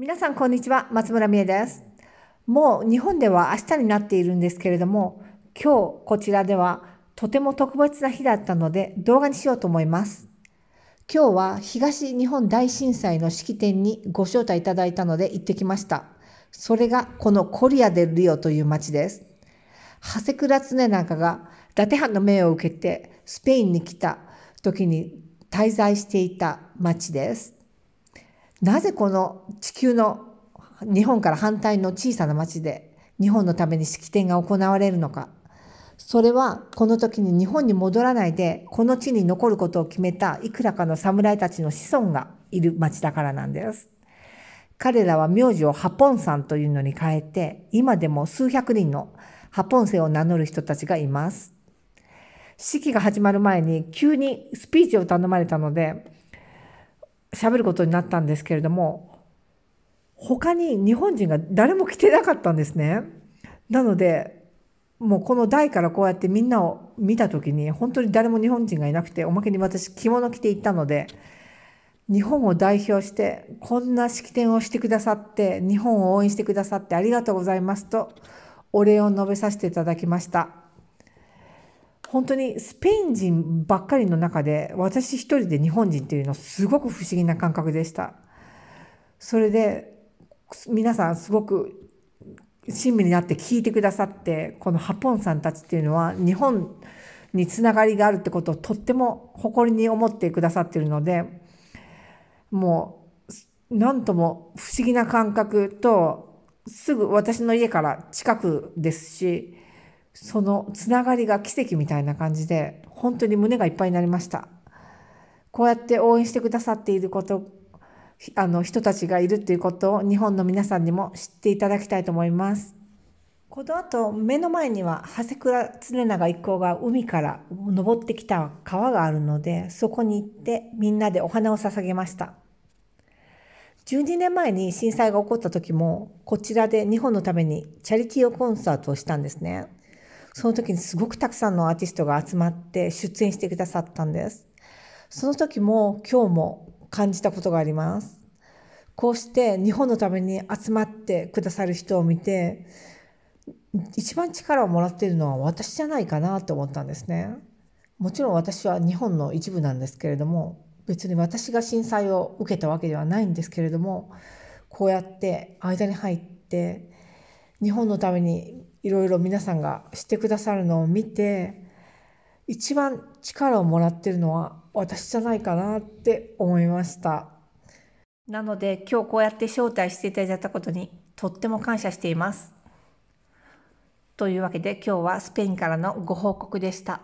皆さんこんにちは松村美恵ですもう日本では明日になっているんですけれども今日こちらではとても特別な日だったので動画にしようと思います今日は東日本大震災の式典にご招待いただいたので行ってきましたそれがこのコリアデルリオという町です長谷倉常長が伊達藩の命を受けてスペインに来た時に滞在していた町ですなぜこの地球の日本から反対の小さな町で日本のために式典が行われるのか。それはこの時に日本に戻らないでこの地に残ることを決めたいくらかの侍たちの子孫がいる町だからなんです。彼らは名字をハポンさんというのに変えて今でも数百人のハポンセを名乗る人たちがいます。式が始まる前に急にスピーチを頼まれたので喋ることになったんですけれども他に日本人が誰も来てなかったんですね。なのでもうこの台からこうやってみんなを見た時に本当に誰も日本人がいなくておまけに私着物着ていったので日本を代表してこんな式典をしてくださって日本を応援してくださってありがとうございますとお礼を述べさせていただきました。本当にスペイン人ばっかりの中で私一人で日本人っていうのすごく不思議な感覚でした。それで皆さんすごく親身になって聞いてくださってこのハポンさんたちっていうのは日本につながりがあるってことをとっても誇りに思ってくださってるのでもう何とも不思議な感覚とすぐ私の家から近くですしそのつながりが奇跡みたいな感じで本当に胸がいっぱいになりましたこうやって応援してくださっていることあの人たちがいるっていうことを日本の皆さんにも知っていただきたいと思いますこの後目の前には長谷倉常長一行が海から登ってきた川があるのでそこに行ってみんなでお花を捧げました12年前に震災が起こった時もこちらで日本のためにチャリティーコンサートをしたんですねその時にすごくたくさんのアーティストが集まって出演してくださったんです。その時も今日も感じたことがあります。こうして日本のために集まってくださる人を見て、一番力をもらっているのは私じゃないかなと思ったんですね。もちろん私は日本の一部なんですけれども、別に私が震災を受けたわけではないんですけれども、こうやって間に入って、日本のためにいろいろ皆さんがしてくださるのを見て一番力をもらってるのは私じゃないかなって思いましたなので今日こうやって招待していただいたことにとっても感謝していますというわけで今日はスペインからのご報告でした。